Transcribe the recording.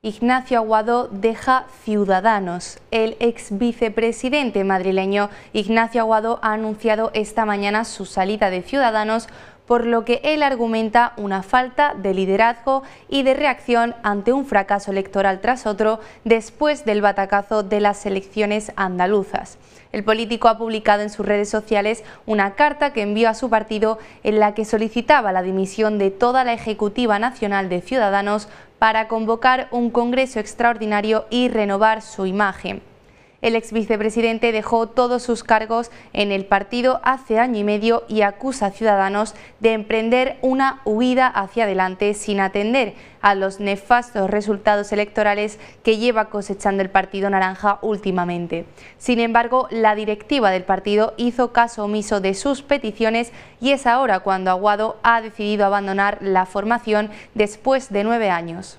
Ignacio Aguado deja Ciudadanos. El ex vicepresidente madrileño Ignacio Aguado ha anunciado esta mañana su salida de Ciudadanos por lo que él argumenta una falta de liderazgo y de reacción ante un fracaso electoral tras otro después del batacazo de las elecciones andaluzas. El político ha publicado en sus redes sociales una carta que envió a su partido en la que solicitaba la dimisión de toda la Ejecutiva Nacional de Ciudadanos para convocar un Congreso extraordinario y renovar su imagen. El ex vicepresidente dejó todos sus cargos en el partido hace año y medio y acusa a Ciudadanos de emprender una huida hacia adelante sin atender a los nefastos resultados electorales que lleva cosechando el Partido Naranja últimamente. Sin embargo, la directiva del partido hizo caso omiso de sus peticiones y es ahora cuando Aguado ha decidido abandonar la formación después de nueve años.